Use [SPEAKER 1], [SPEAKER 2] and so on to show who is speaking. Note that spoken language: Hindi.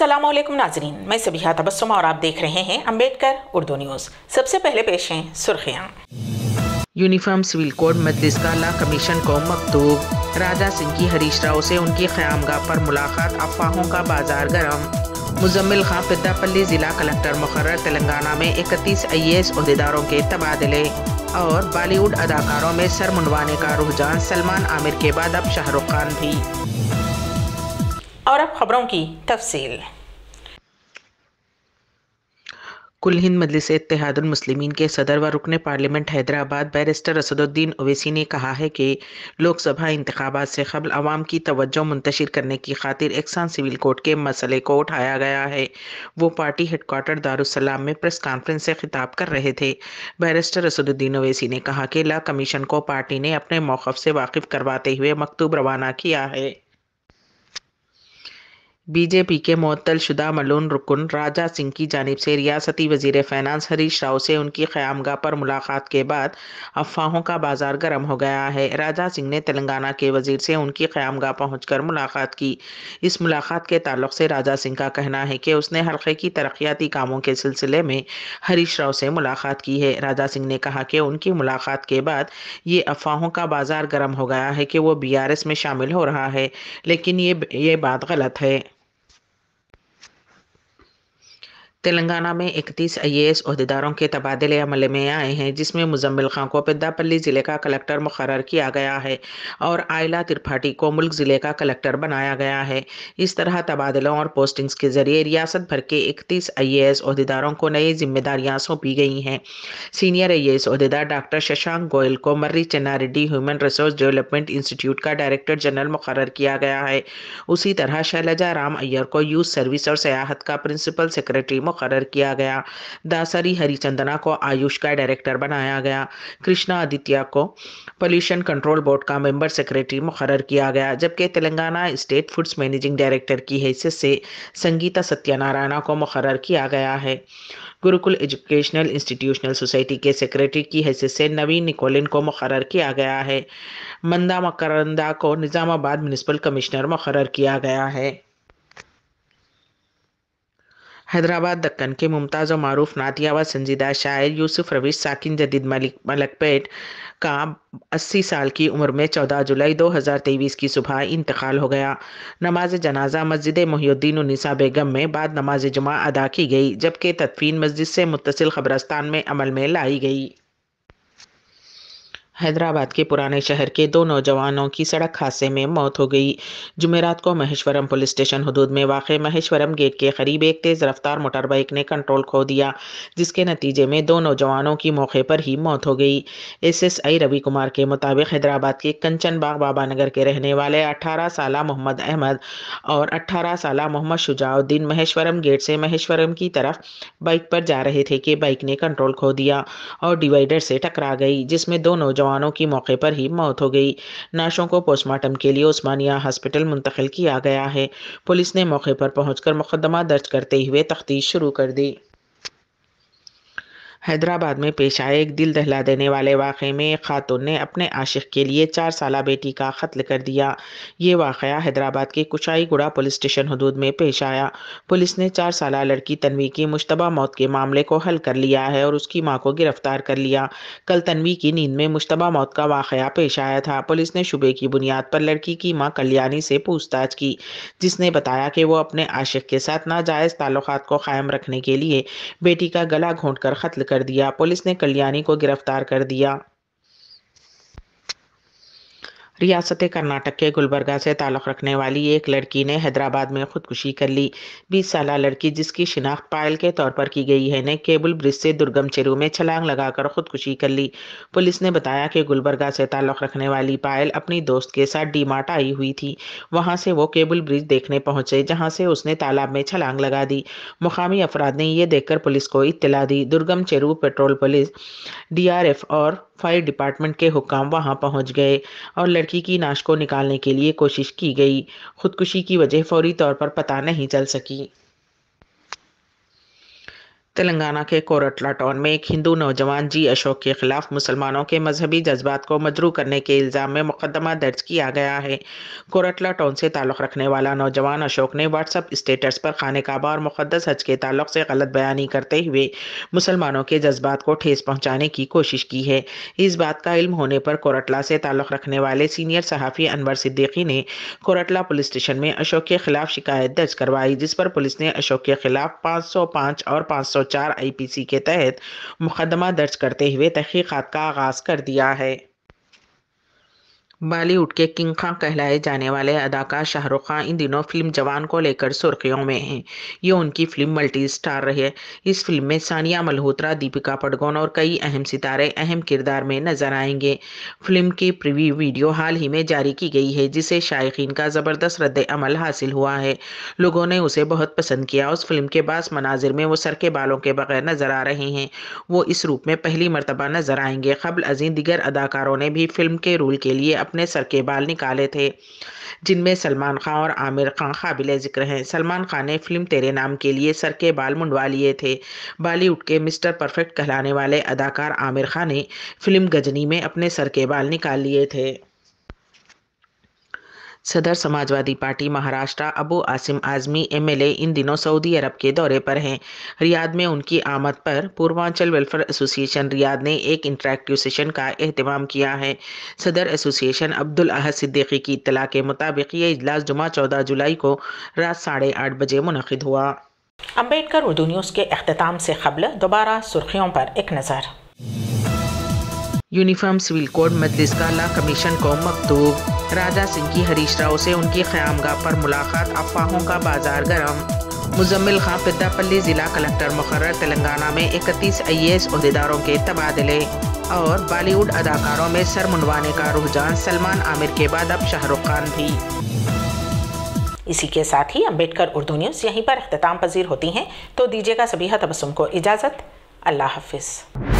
[SPEAKER 1] असलम नाजरीन मैं सभी तबसम और आप देख रहे हैं अंबेडकर उर्दू न्यूज़ सबसे पहले पेश हैं सुर्खियाँ यूनिफॉर्म सिविल कोड मजलिस का ला कमीशन को मकतूब राजा सिंह की हरीश राव से उनकी गाह पर मुलाकात अफवाहों का बाजार गर्म मुजम्मिल खां पिद्दापल्ली जिला कलेक्टर मुकर तेलंगाना में इकतीस आई एस अहदेदारों के तबादले और बॉलीवुड अदाकारों में सर मुंडवाने का रुझान सलमान आमिर के बाद अब शाहरुख खान भी और अब खबरों की तफसील कुल हिंद मजलिस इतिहादमसलिमिन के सदर व रुकन पार्लियामेंट हैदराबाद बैरिस्टर असदुद्दीन ओवैसी ने कहा है कि लोकसभा इंतबात से कबल अवाम की तवज्जो मुंतशिर करने की खातिर एक्सान सिविल कोर्ट के मसले को उठाया गया है वो पार्टी हेडकोार्टर दारुसलाम में प्रेस कॉन्फ्रेंस से खिताब कर रहे थे बैरिस्टर असदुद्दीन ओवैसी ने कहा कि ला कमीशन को पार्टी ने अपने मौक़ से वाकिफ़ करवाते हुए मकतूब रवाना किया है बीजेपी के मअतल शुदा मलून रुकन राजा सिंह की जानब से रियासती वजीर फ़ैनानस हरीश राव से उनकी क़्यामगाह पर मुलाकात के बाद अफवाहों का बाजार गर्म हो गया है राजा सिंह ने तेलंगाना के वजीर से उनकी क़्यामगाह पहुँच कर मुलाकात की इस मुलाकात के ताल्लुक से राजा सिंह का कहना है कि उसने हल्के की तरक्याती कामों के सिलसिले में हरीश राव से मुलाकात की है राजा सिंह ने कहा कि उनकी मुलाकात के बाद ये अफवाहों का बाजार गर्म हो गया है कि वो बी आर एस में शामिल हो रहा है लेकिन ये ये बात गलत है तेलंगाना में 31 आईएएस अहदेदारों के तबादले अमल में आए हैं जिसमें मुजम्मिल खां को पिद्दापल्ली ज़िले का कलेक्टर मुकर किया गया है और आयला त्रिपाठी को मुल्क ज़िले का कलेक्टर बनाया गया है इस तरह तबादलों और पोस्टिंग्स के जरिए रियासत भर के 31 आईएएस अहदेदारों को नई जिम्मेदारियां सौंपी गई हैं सीनियर आई अहदेदार डॉक्टर शशांक गोयल को Marri Channa Reddy human resource development institute का डायरेक्टर जनरल मुकर किया गया है उसी तरह शैलजा राम अय्यर को यूथ सर्विस और सियाहत का प्रिंसिपल सेक्रेटरी मुकर किया गया दासरी हरिचंदना को आयुष का डायरेक्टर बनाया गया कृष्णा आदित्य को पोल्यूशन कंट्रोल बोर्ड का मेंबर सेक्रेटरी मुकर किया गया जबकि Telangana state foods managing director की हैसियत से संगीता सत्यनारायणा को मुकर किया गया है गुरुकुल एजुकेशनल इंस्टीट्यूशनल सोसाइटी के सेक्रेटरी की हैसियत से नवीन निकोलिन को मुकर किया गया है मंदा मकरंदा को निज़ामाबाद म्यूनसिपल कमिश्नर मुकर किया गया है हैदराबाद दक्कन के मुमताज़ और मरूफ नातियावा संजीदा शायर यूसुफ रवीश साकिन जदीद मलिक मलकपेट का 80 साल की उम्र में 14 जुलाई 2023 की सुबह इंतकाल हो गया नमाज जनाजा मस्जिद मोहुद्दीन उन्नीसा बेगम में बाद नमाज जुमा अदा की गई जबकि तदफीन मस्जिद से मुतसिल खबरस्तान में अमल में लाई गई हैदराबाद के पुराने शहर के दो नौजवानों की सड़क हादसे में मौत हो गई जुमेरात को महेश्वरम पुलिस स्टेशन हदूद में वाक़ महेश्वरम गेट के करीब एक तेज़ रफ्तार मोटरबाइक ने कंट्रोल खो दिया जिसके नतीजे में दो नौजवानों की मौके पर ही मौत हो गई S S I Ravi Kumar के मुताबिक हैदराबाद के कंचन बाग बाबा नगर के रहने वाले अठारह साल मोहम्मद अहमद और अट्ठारह साल मोहम्मद शुजाउद्दीन महेश्वरम गेट से महेश्वरम की तरफ बाइक पर जा रहे थे कि बाइक ने कंट्रोल खो दिया और डिवाइडर से टकरा गई जिसमें दो नौजवान जवानों की मौके पर ही मौत हो गई नाशों को पोस्टमार्टम के लिए उस्मानिया हॉस्पिटल मुंतकिल किया गया है पुलिस ने मौके पर पहुंचकर मुकदमा दर्ज करते हुए तख्तीश शुरू कर दी हैदराबाद में पेश आए एक दिल दहला देने वाले वाक़े में एक खातून ने अपने आशिक के लिए चार साल बेटी का कत्ल कर दिया ये वाक़ हैदराबाद के कुशाई गुड़ा पुलिस स्टेशन हदूद में पेश आया पुलिस ने चार साल लड़की तनवी की मुशतबा मौत के मामले को हल कर लिया है और उसकी माँ को गिरफ्तार कर लिया कल तनवी की नींद में मुशतबा मौत का वाक़ पेश आया था पुलिस ने शुबे की बुनियाद पर लड़की की माँ कल्याणी से पूछताछ की जिसने बताया कि वो अपने आशिक के साथ नाजायज़ ताल्लुक को कायम रखने के लिए बेटी का गला घोंट कर कत्ल कर कर दिया पुलिस ने कल्याणी को गिरफ्तार कर दिया रियासत कर्नाटक के गुलबर्गा से ताल्लुक़ रखने वाली एक लड़की ने हैदराबाद में खुदकुशी कर ली बीस साल लड़की जिसकी शिनाख्त पायल के तौर पर की गई है ने केबल ब्रिज से दुर्गम चेरू में छलांग लगाकर खुदकुशी कर ली पुलिस ने बताया कि गुलबर्गा से ताल्लुक़ रखने वाली पायल अपनी दोस्त के साथ डी मार्ट आई हुई थी वहाँ से वो केबल ब्रिज देखने पहुँचे जहाँ से उसने तालाब में छलांग लगा दी मुकामी अफराद ने यह देखकर पुलिस को इतला दी दुर्गम चेरू पेट्रोल पुलिस डी और फायर डिपार्टमेंट के हुक्म वहां पहुंच गए और लड़की की नाश को निकालने के लिए कोशिश की गई खुदकुशी की वजह फौरी तौर पर पता नहीं चल सकी तेलंगाना के कोरटला टाउन में एक हिंदू नौजवान जी अशोक के खिलाफ मुसलमानों के मजहबी जज्बात को मजरू करने के इल्ज़ाम में मुकदमा दर्ज किया गया है कोरटला टाउन से ताल्लुक़ रखने वाला नौजवान अशोक ने व्हाट्सअप स्टेटस पर खाने काबा और मुकदस हज के ताल्लुक से गलत बयानी करते हुए मुसलमानों के जज्बात को ठेस पहुँचाने की कोशिश की है इस बात का इल्म होने पर कोरटला से ताल्लुक़ रखने वाले सीनियर सहाफ़ी अनवर सिद्दीकी ने कोरटला पुलिस स्टेशन में अशोक के खिलाफ शिकायत दर्ज करवाई जिस पर पुलिस ने अशोक के खिलाफ पाँच सौ पाँच और पाँच सौ पी सी के तहत मुकदमा दर्ज करते हुए तहकीक़ात का आगाज़ कर दिया है बॉलीवुड के किंग खां कहलाए जाने वाले अदाकार शाहरुख खान इन दिनों फिल्म जवान को लेकर सुर्खियों में हैं ये उनकी फिल्म मल्टी स्टार रही है इस फिल्म में सानिया मल्होत्रा दीपिका पडगोन और कई अहम सितारे अहम किरदार में नजर आएंगे फिल्म की प्रीव्यू वीडियो हाल ही में जारी की गई है जिसे शायकीन का ज़बरदस्त रद्द अमल हासिल हुआ है लोगों ने उसे बहुत पसंद किया उस फिल्म के बाद मनाजिर में वो सर के बालों के बगैर नजर आ रहे हैं वो इस रूप में पहली मरतबा नजर आएंगे कबल अजीम दिगर अदाकारों ने भी फिल्म के रोल के लिए अपने सर के बाल निकाले थे जिनमें सलमान खान और आमिर खान काबिल जिक्र हैं सलमान खान ने फिल्म तेरे नाम के लिए सर के बाल मुंडवा लिए थे बॉलीवुड के मिस्टर परफेक्ट कहलाने वाले अदाकार आमिर खान ने फिल्म गजनी में अपने सर के बाल निकाल लिए थे सदर समाजवादी पार्टी महाराष्ट्र अबू आसिम आजमी एमएलए इन दिनों सऊदी अरब के दौरे पर हैं रियाद में उनकी आमद पर पूर्वांचल वेलफेयर एसोसिएशन रियाद ने एक इंटरेक्टिव सेशन का अहतमाम किया है सदर एसोसिएशन अब्दुल अहद सिद्दीकी की इतला के मुताबिक ये इजलास जुमा चौदह जुलाई को रात साढ़े आठ बजे मुनद हुआ अम्बेडकर उर्दू न्यूज़ के अख्ताम से खबल दोबारा सुर्खियों पर एक नज़र यूनिफॉर्म सिविल कोड मजलिस का ला कमीशन को मकतूब राजा सिंह की हरीश राव से उनकी ख्यामगाह पर मुलाकात अफवाहों का बाजार गर्म मुजम्मिल खां पिद्दापल्ली जिला कलेक्टर मुकर तेलंगाना में इकतीस आई एस अहदेदारों के तबादले और बॉलीवुड अदाकारों में सर मुंडवाने का रुझान सलमान आमिर के बाद अब शाहरुख खान भी इसी के साथ ही अम्बेडकर उर्दू न्यूज़ यहीं पर अख्ताम पजीर होती हैं तो दीजिएगा सभी तबसम को इजाज़त अल्लाह हाफिज़